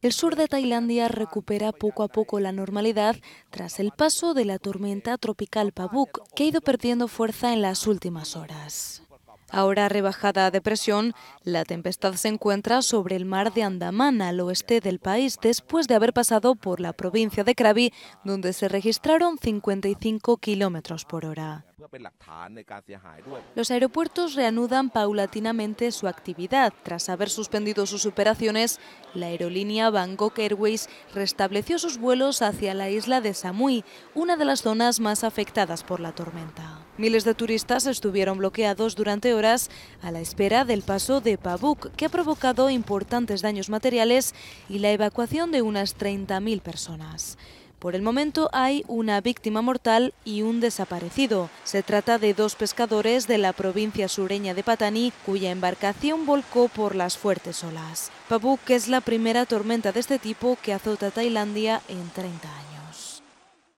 El sur de Tailandia recupera poco a poco la normalidad tras el paso de la tormenta tropical Pabuk, que ha ido perdiendo fuerza en las últimas horas. Ahora rebajada de presión, la tempestad se encuentra sobre el mar de Andamán al oeste del país, después de haber pasado por la provincia de Krabi, donde se registraron 55 kilómetros por hora. Los aeropuertos reanudan paulatinamente su actividad. Tras haber suspendido sus operaciones, la aerolínea Bangkok Airways restableció sus vuelos hacia la isla de Samui, una de las zonas más afectadas por la tormenta. Miles de turistas estuvieron bloqueados durante horas a la espera del paso de Pabuk, que ha provocado importantes daños materiales y la evacuación de unas 30.000 personas. Por el momento hay una víctima mortal y un desaparecido. Se trata de dos pescadores de la provincia sureña de Patani, cuya embarcación volcó por las fuertes olas. Pabuk es la primera tormenta de este tipo que azota Tailandia en 30